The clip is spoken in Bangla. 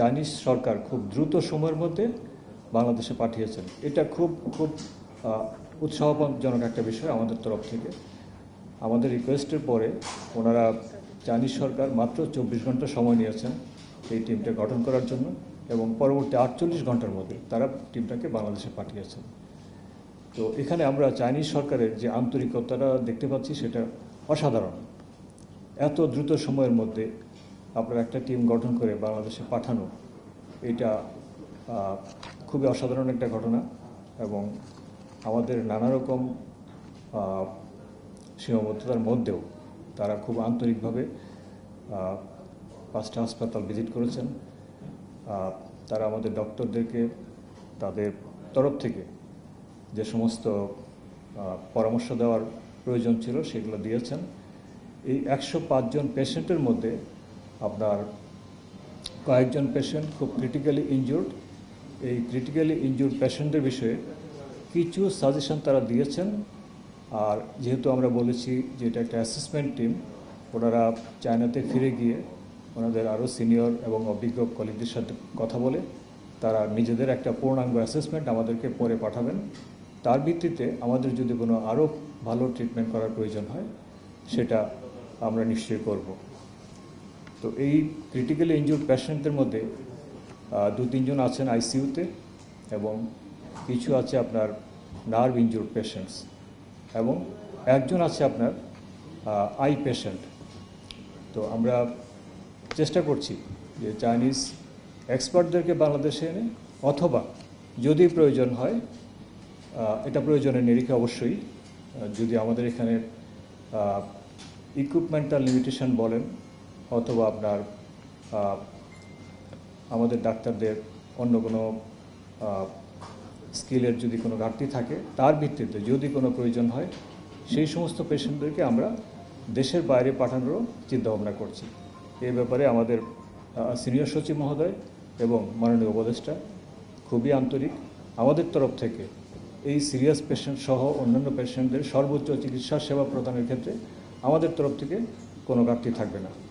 চাইনিজ সরকার খুব দ্রুত সময়ের মধ্যে বাংলাদেশে পাঠিয়েছেন এটা খুব খুব উৎসাহজনক একটা বিষয় আমাদের তরফ থেকে আমাদের রিকোয়েস্টের পরে ওনারা চাইনিজ সরকার মাত্র চব্বিশ ঘন্টা সময় নিয়েছেন এই টিমটা গঠন করার জন্য এবং পরবর্তী আটচল্লিশ ঘন্টার মধ্যে তারা টিমটাকে বাংলাদেশে পাঠিয়েছেন তো এখানে আমরা চাইনিজ সরকারের যে আন্তরিকতাটা দেখতে পাচ্ছি সেটা অসাধারণ এত দ্রুত সময়ের মধ্যে আপনার একটা টিম গঠন করে বাংলাদেশে পাঠানো এটা খুবই অসাধারণ একটা ঘটনা এবং আমাদের নানা রকম সীমাবদ্ধতার মধ্যেও তারা খুব আন্তরিকভাবে পাঁচটা হাসপাতাল ভিজিট করেছেন তারা আমাদের ডক্টরদেরকে তাদের তরফ থেকে যে সমস্ত পরামর্শ দেওয়ার প্রয়োজন ছিল সেগুলো দিয়েছেন এই একশো জন পেশেন্টের মধ্যে আপনার কয়েকজন পেশেন্ট খুব ক্রিটিক্যালি ইনজুর্ড এই ক্রিটিক্যালি ইনজুর্ড পেশেন্টের বিষয়ে কিছু সাজেশন তারা দিয়েছেন আর যেহেতু আমরা বলেছি যে এটা একটা অ্যাসেসমেন্ট টিম ওনারা চায়নাতে ফিরে গিয়ে ওনাদের আরও সিনিয়র এবং অভিজ্ঞ কলিগদের সাথে কথা বলে তারা নিজেদের একটা পূর্ণাঙ্গ অ্যাসেসমেন্ট আমাদেরকে পরে পাঠাবেন তার ভিত্তিতে আমাদের যদি কোনো আরও ভালো ট্রিটমেন্ট করার প্রয়োজন হয় সেটা আমরা নিশ্চয়ই করবো তো এই ক্রিটিক্যালি ইনজুর্ড পেশেন্টদের মধ্যে দু তিনজন আছেন আইসিইউতে এবং কিছু আছে আপনার নার্ভ ইনজুর্ড পেশেন্টস এবং একজন আছে আপনার আই পেশেন্ট তো আমরা চেষ্টা করছি যে চাইনিজ এক্সপার্টদেরকে বাংলাদেশে এনে অথবা যদি প্রয়োজন হয় এটা প্রয়োজনের নিরিখে অবশ্যই যদি আমাদের এখানে ইকুইপমেন্টাল লিমিটেশন বলেন অথবা আপনার আমাদের ডাক্তারদের অন্য কোনো স্কিলের যদি কোনো ঘাটতি থাকে তার ভিত্তিতে যদি কোনো প্রয়োজন হয় সেই সমস্ত পেশেন্টদেরকে আমরা দেশের বাইরে পাঠানোরও চিন্তাভাবনা করছি এই ব্যাপারে আমাদের সিনিয়র সচিব মহোদয় এবং মাননীয় উপদেষ্টা খুবই আন্তরিক আমাদের তরফ থেকে এই সিরিয়াস পেশেন্ট সহ অন্যান্য পেশেন্টদের সর্বোচ্চ চিকিৎসা সেবা প্রদানের ক্ষেত্রে আমাদের তরফ থেকে কোনো ঘাটতি থাকবে না